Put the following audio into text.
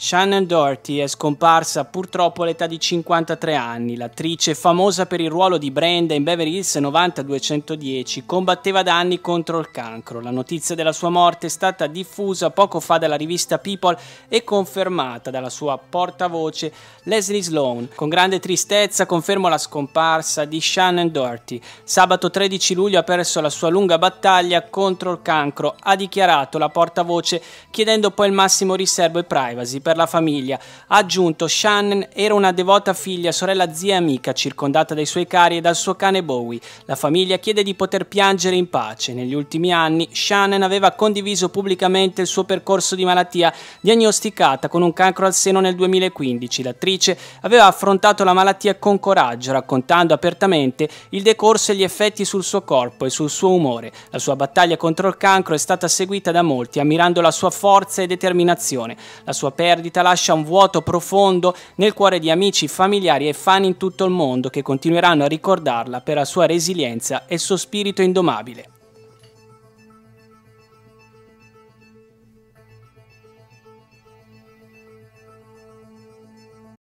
Shannon Doherty è scomparsa purtroppo all'età di 53 anni. L'attrice, famosa per il ruolo di Brenda in Beverly Hills 90-210, combatteva da anni contro il cancro. La notizia della sua morte è stata diffusa poco fa dalla rivista People e confermata dalla sua portavoce Leslie Sloan. Con grande tristezza confermo la scomparsa di Shannon Doherty. Sabato 13 luglio ha perso la sua lunga battaglia contro il cancro, ha dichiarato la portavoce, chiedendo poi il massimo riservo e privacy per la famiglia. Ha aggiunto Shannon era una devota figlia, sorella zia e amica, circondata dai suoi cari e dal suo cane Bowie. La famiglia chiede di poter piangere in pace. Negli ultimi anni Shannon aveva condiviso pubblicamente il suo percorso di malattia diagnosticata con un cancro al seno nel 2015. L'attrice aveva affrontato la malattia con coraggio, raccontando apertamente il decorso e gli effetti sul suo corpo e sul suo umore. La sua battaglia contro il cancro è stata seguita da molti, ammirando la sua forza e determinazione. La sua perdita perdita lascia un vuoto profondo nel cuore di amici, familiari e fan in tutto il mondo che continueranno a ricordarla per la sua resilienza e il suo spirito indomabile.